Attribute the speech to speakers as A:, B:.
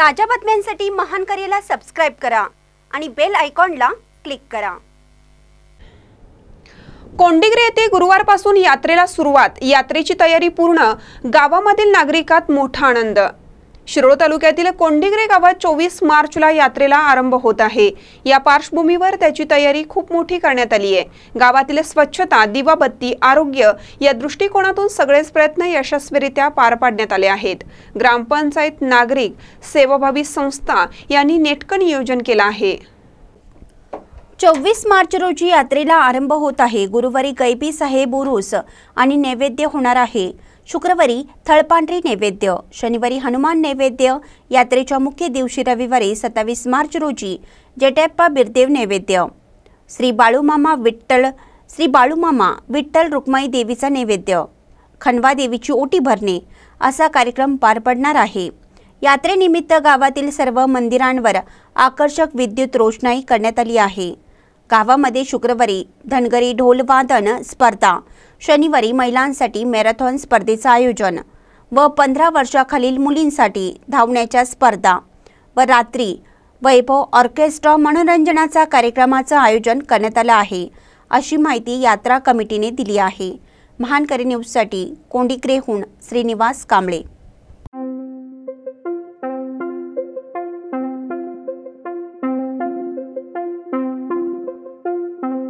A: ताज्या बातम्यांसाठी महान करेला सबस्क्राईब करा आणि बेल आयकॉनला क्लिक करा
B: कोंडिग्रे येथे गुरुवारपासून यात्रेला सुरुवात यात्रेची तयारी पूर्ण गावामधील नागरिकात मोठा आनंद शिरोळ तालुक्यातील कोंडिग्रे गावात चोवीस मार्चला यात्रेला आरंभ होत आहे या पार्श्वभूमीवर त्याची तयारी खूप मोठी करण्यात आली आहे गावातील स्वच्छता दिवाबत्ती आरोग्य या दृष्टिकोनातून सगळेच प्रयत्न यशस्वीरित्या पार पाडण्यात आले आहेत ग्रामपंचायत नागरिक सेवाभावी संस्था यांनी नेटकं नियोजन केलं आहे चोवीस मार्च रोजी यात्रेला आरंभ होत आहे गुरुवारी गैबी साहेब उरूस
A: आणि नैवेद्य होणार आहे शुक्रवारी थळपांढरी नैवेद्य शनिवारी हनुमान नैवेद्य यात्रेच्या मुख्य दिवशी रविवारी सत्तावीस मार्च रोजी जटप्पा बिरदेव नैवेद्य श्री बाळूमामा विठ्ठल श्री बाळूमामा विठ्ठल रुक्माई देवीचा नैवेद्य खनवा देवीची ओटी भरणे असा कार्यक्रम पार पडणार आहे यात्रेनिमित्त गावातील सर्व मंदिरांवर आकर्षक विद्युत रोषणाई करण्यात आली आहे गावामध्ये शुक्रवारी धनगरी ढोलवादन स्पर्धा शनिवारी महिलांसाठी मॅरेथॉन स्पर्धेचं आयोजन व पंधरा वर्षाखालील मुलींसाठी धावण्याच्या स्पर्धा व रात्री वैभव ऑर्केस्ट्रा मनोरंजनाचा कार्यक्रमाचं आयोजन करण्यात आलं आहे अशी माहिती यात्रा कमिटीने दिली आहे महानकरी न्यूजसाठी कोंडिक्रेहून श्रीनिवास कांबळे